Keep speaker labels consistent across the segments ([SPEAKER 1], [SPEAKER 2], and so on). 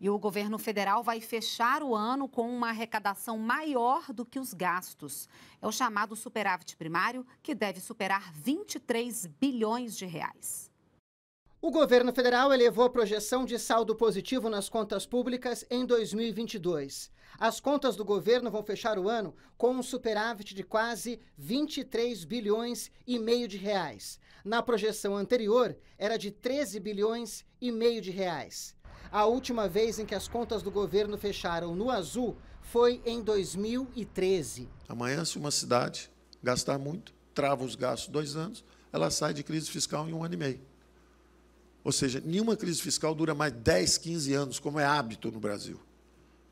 [SPEAKER 1] E o governo federal vai fechar o ano com uma arrecadação maior do que os gastos. É o chamado superávit primário, que deve superar 23 bilhões de reais. O governo federal elevou a projeção de saldo positivo nas contas públicas em 2022. As contas do governo vão fechar o ano com um superávit de quase 23 bilhões e meio de reais. Na projeção anterior, era de 13 bilhões e meio de reais. A última vez em que as contas do governo fecharam no azul foi em 2013.
[SPEAKER 2] Amanhã, se uma cidade gastar muito, trava os gastos dois anos, ela sai de crise fiscal em um ano e meio. Ou seja, nenhuma crise fiscal dura mais 10, 15 anos, como é hábito no Brasil.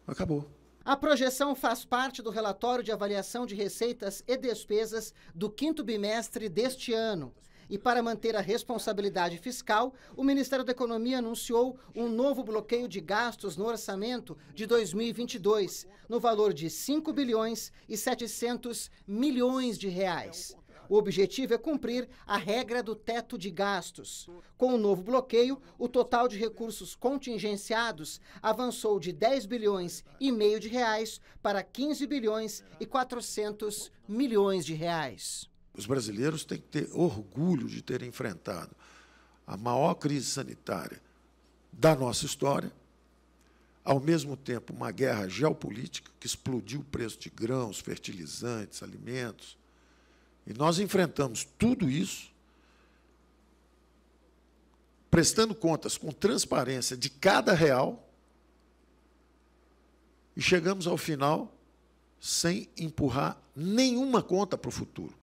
[SPEAKER 2] Acabou.
[SPEAKER 1] A projeção faz parte do relatório de avaliação de receitas e despesas do quinto bimestre deste ano. E para manter a responsabilidade fiscal, o Ministério da Economia anunciou um novo bloqueio de gastos no orçamento de 2022, no valor de 5 bilhões e 700 milhões de reais. O objetivo é cumprir a regra do teto de gastos. Com o novo bloqueio, o total de recursos contingenciados avançou de 10 bilhões e meio de reais para 15 bilhões e 400 milhões de reais.
[SPEAKER 2] Os brasileiros têm que ter orgulho de ter enfrentado a maior crise sanitária da nossa história, ao mesmo tempo uma guerra geopolítica que explodiu o preço de grãos, fertilizantes, alimentos. E nós enfrentamos tudo isso prestando contas com transparência de cada real e chegamos ao final sem empurrar nenhuma conta para o futuro.